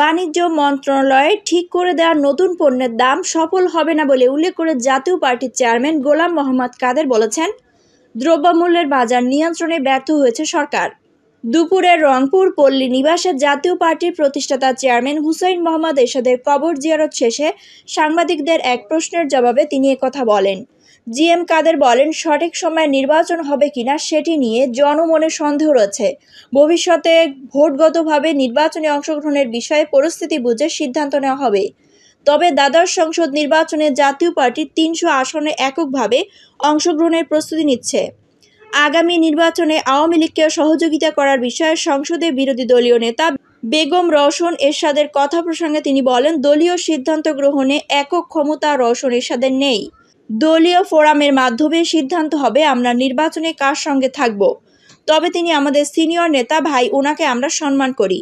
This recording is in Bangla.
বাণিজ্য মন্ত্রণালয়ে ঠিক করে দেওয়া নতুন পণ্যের দাম সফল হবে না বলে উল্লেখ করে জাতীয় পার্টির চেয়ারম্যান গোলাম মোহাম্মদ কাদের বলেছেন দ্রব্যমূল্যের বাজার নিয়ন্ত্রণে ব্যর্থ হয়েছে সরকার দুপুরে রংপুর পল্লী নিবাসে জাতীয় পার্টির প্রতিষ্ঠাতা চেয়ারম্যান হুসাইন মোহাম্মদ এরশাদের কবর জিয়ারত শেষে সাংবাদিকদের এক প্রশ্নের জবাবে তিনি কথা বলেন জি এম কাদের বলেন সঠিক সময়ে নির্বাচন হবে কিনা সেটি নিয়ে জনমনে সন্দেহ রয়েছে ভবিষ্যতে ভোটগতভাবে নির্বাচনে অংশগ্রহণের বিষয়ে পরিস্থিতি বুঝে সিদ্ধান্ত নেওয়া হবে তবে দ্বাদশ সংসদ নির্বাচনে জাতীয় পার্টি তিনশো আসনে এককভাবে অংশগ্রহণের প্রস্তুতি নিচ্ছে আগামী নির্বাচনে আওয়ামী লীগকে সহযোগিতা করার বিষয়ে সংসদে বিরোধী দলীয় নেতা বেগম রওশন এরশাদের কথা প্রসঙ্গে তিনি বলেন দলীয় সিদ্ধান্ত গ্রহণে একক ক্ষমতা রওশন এরশাদের নেই দলীয় ফোরামের মাধ্যমে সিদ্ধান্ত হবে আমরা নির্বাচনে কার সঙ্গে থাকব তবে তিনি আমাদের সিনিয়র নেতা ভাই ওনাকে আমরা সম্মান করি